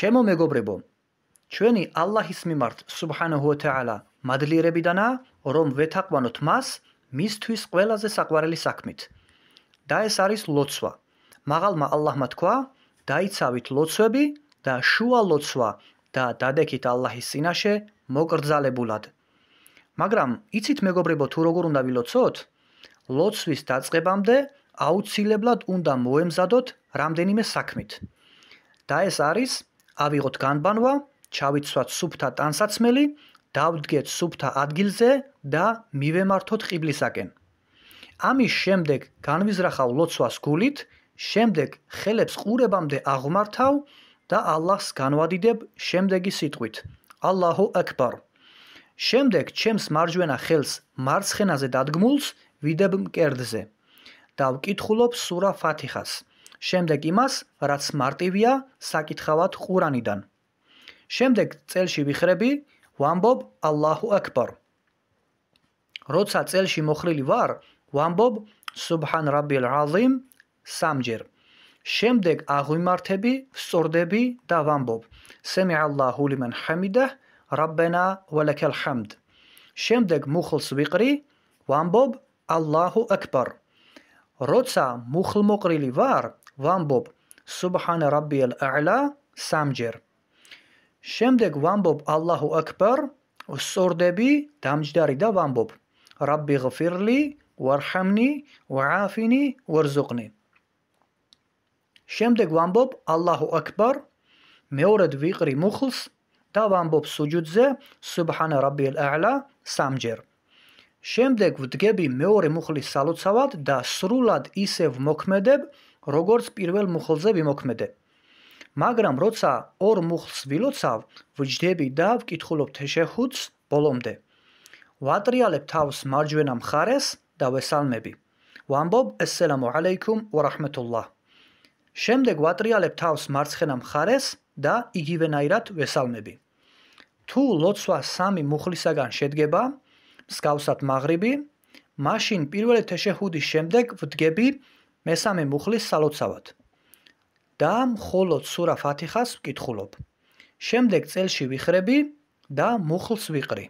ჩემო მეგობრებო ჩვენი ალლაჰის მიმართ სუბჰანაჰუ ვათაალა მადლიერებიდანა რომ ვეთაყვანოთ მას მისთვის ყველაზე საყვარელი საქმით და ეს არის ლოცვა მაღალმა ალლაჰმა თქვა დაიცავით ლოცვები და შუა ლოცვა და დადექით ალლაჰის წინაშე მოკრძალებულად მაგრამ იცით მეგობრებო თუ როგორ უნდა ვილოცოთ ლოცვის დაწყებამდე აუცილებლად უნდა მოემზადოთ რამდენიმე საქმით და ეს არის ავიღოთ განბანვა, ჩავიცვათ სუფთა ტანსაცმელი, დავდგეთ სუფთა ადგილზე და მივემართოთ ყიბლისაკენ. ამის შემდეგ განვიზრახავ ლოცვას გულით, შემდეგ ხელებს ყურებამდე აღმართავ და ალლაჰს განვადიდებ შემდეგი სიტყვით: ალლაჰუ აკბარ. შემდეგ ჩემს მარჯვენა ხელს მარცხენაზე დადგმულს ვიდებ მკერდზე და ვკითხულობ სურა ფათიხას. შემდეგ იმას, რაც მარტივია, საკითხავთ ყურანიდან. შემდეგ წელში ვიხრები, ვამბობ ალლაჰუ აკბარ. როცა წელში მოხრილი ვარ, ვამბობ სუბჰან რაბიალ აზიმ სამჯერ. შემდეგ აღვიმართები, სწორდები და ვამბობ: სემი ალლაჰუ ლიმან ჰამიდა, რაბენა ვალაკალ ჰამდ. შემდეგ მუხლს ვიყრი, ვამბობ ალლაჰუ აკბარ. როცა მუხლმოყრილი ვარ, ვამბობ სუბჰანა რაბიალ აალა სამჯერ შემდეგ ვამბობ ალლაჰუ აკბარ სორდები დამჯდარი და ვამბობ რაბი ღფირლი ვარჰამნი ვააფინი ვარზუკნი შემდეგ ვამბობ ალლაჰუ აკბარ მეორედ ვიყრი მუხლს და ვამბობ სუჯუდზე სუბჰანა რაბიალ აალა სამჯერ შემდეგ ვდგები მეორე მუხლის სალოცავად და სრულად ისევ მოქმედებ როგორც პირველ მუხლზე ვიმოქმედე. მაგრამ როცა ორ მუხლს ვილოცავ, ვჯდები და ვკითხულობ თეშეხუთს ბოლომდე. ვატრიალებ თავს მარჯვენა მხარეს და ვესალმები. ვამბობ ასალამუ ალეიკუმ ვა რაჰმათულლაჰ. შემდეგ ვატრიალებ თავს მარცხენა მხარეს და იგივენაირად ვესალმები. თუ ლოცვა სამი მუხლისაგან შედგება, მსგავსად მაღრიბი, მაშინ პირველი თეშეხუთის შემდეგ ვდგები მესამე მუხლის სალოცავად და მხოლოდ სურა ფათიხას ვკითხულობ. შემდეგ წელში ვიხრები და მუხლს ვიყრი.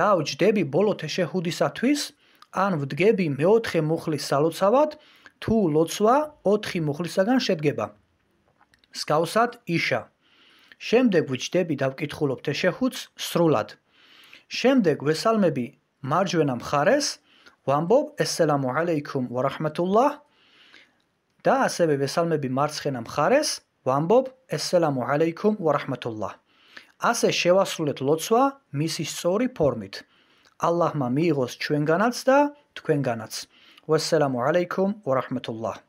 დაუჯდები ბოლო თეშეჰუდისათვის, ან ვდგები მეოთხე მუხლის სალოცავად, თუ ლოცვა 4 მუხლისაგან შედგება. სკაუსად იშა. შემდეგ ვჯდები და ვკითხულობ თეშეჰუდს სრულად. შემდეგ ვესალმები მარჯვენა მხარეს, ვამბობ ესელამუ ალეიკუმ ვარაჰმათულლაჰ და ასევე ვესალმები მარცხენა მხარეს. ვამბობ, ესალამუ ალეიკუმ ვა რაჰმათულლაჰ. ასე შევასრულეთ ლოცვა მისის სწორი ფორმით. აллаჰმა მიიღოს ჩვენგანაც და თქვენგანაც. ვასალამუ ალეიკუმ ვა რაჰმათულლაჰ.